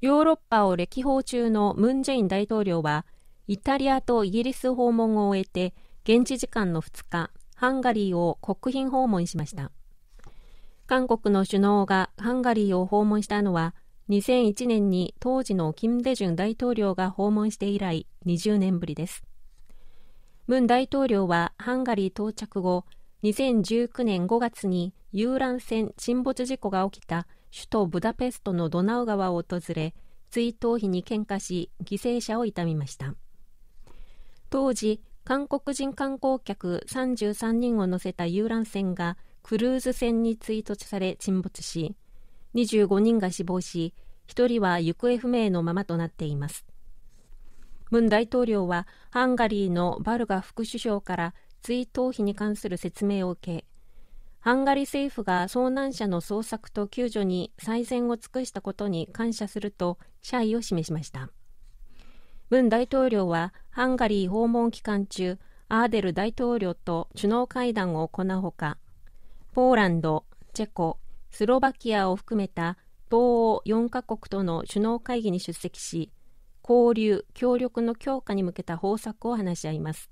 ヨーロッパを歴訪中のムン・ジェイン大統領は、イタリアとイギリス訪問を終えて、現地時間の2日、ハンガリーを国賓訪問しました。韓国の首脳がハンガリーを訪問したのは、2001年に当時の金大中大統領が訪問して以来20年ぶりです。ムン大統領はハンガリー到着後、2019年5月に遊覧船沈没事故が起きた首都ブダペストのドナウ川を訪れ追悼碑に献花し犠牲者を悼みました当時韓国人観光客33人を乗せた遊覧船がクルーズ船に追突され沈没し25人が死亡し1人は行方不明のままとなっていますムン大統領はハンガリーのバルガ副首相から追悼碑に関する説明を受けハンガリー政府が遭難者の捜索と救助に最善を尽くしたことに感謝すると謝意を示しました。文大統領はハンガリー訪問期間中、アーデル大統領と首脳会談を行うほか、ポーランド、チェコ、スロバキアを含めた東欧4カ国との首脳会議に出席し、交流・協力の強化に向けた方策を話し合います。